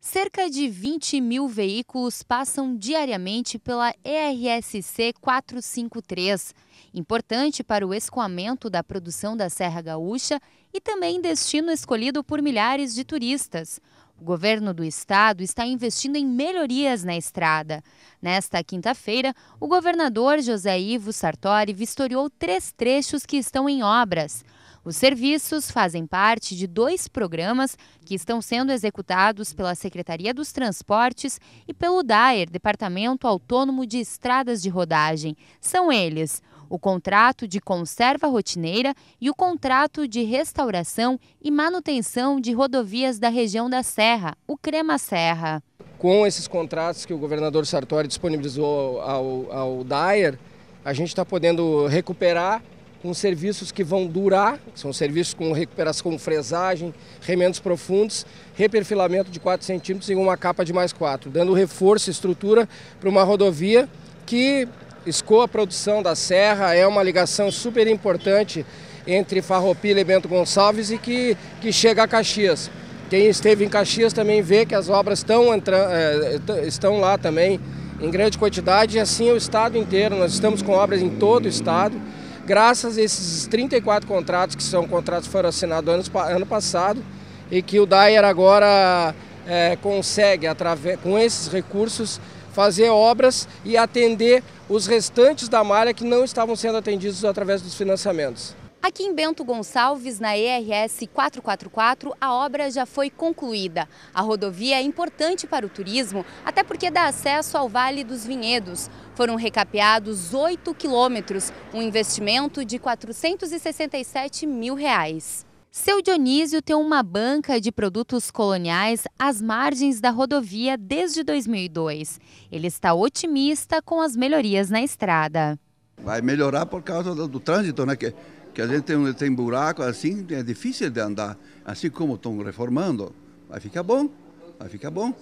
Cerca de 20 mil veículos passam diariamente pela ERSC 453, importante para o escoamento da produção da Serra Gaúcha e também destino escolhido por milhares de turistas. O governo do estado está investindo em melhorias na estrada. Nesta quinta-feira, o governador José Ivo Sartori vistoriou três trechos que estão em obras. Os serviços fazem parte de dois programas que estão sendo executados pela Secretaria dos Transportes e pelo DAER, Departamento Autônomo de Estradas de Rodagem. São eles o contrato de conserva rotineira e o contrato de restauração e manutenção de rodovias da região da Serra, o Crema Serra. Com esses contratos que o governador Sartori disponibilizou ao, ao DAER, a gente está podendo recuperar com serviços que vão durar, que são serviços com recuperação, com fresagem, remendos profundos, reperfilamento de 4 centímetros e uma capa de mais 4, dando reforço e estrutura para uma rodovia que escoa a produção da serra, é uma ligação super importante entre Farroupilha e Bento Gonçalves e que, que chega a Caxias. Quem esteve em Caxias também vê que as obras estão, entrando eh, estão lá também em grande quantidade e assim é o estado inteiro. Nós estamos com obras em todo o estado graças a esses 34 contratos que são contratos que foram assinados ano, ano passado e que o Dyer agora é, consegue, através, com esses recursos, fazer obras e atender os restantes da malha que não estavam sendo atendidos através dos financiamentos. Aqui em Bento Gonçalves, na ERS 444, a obra já foi concluída. A rodovia é importante para o turismo, até porque dá acesso ao Vale dos Vinhedos. Foram recapeados 8 quilômetros, um investimento de 467 mil reais. Seu Dionísio tem uma banca de produtos coloniais às margens da rodovia desde 2002. Ele está otimista com as melhorias na estrada. Vai melhorar por causa do, do trânsito, né? Que que a gente tem, tem buraco assim, é difícil de andar. Assim como estão reformando, vai ficar bom, vai ficar bom.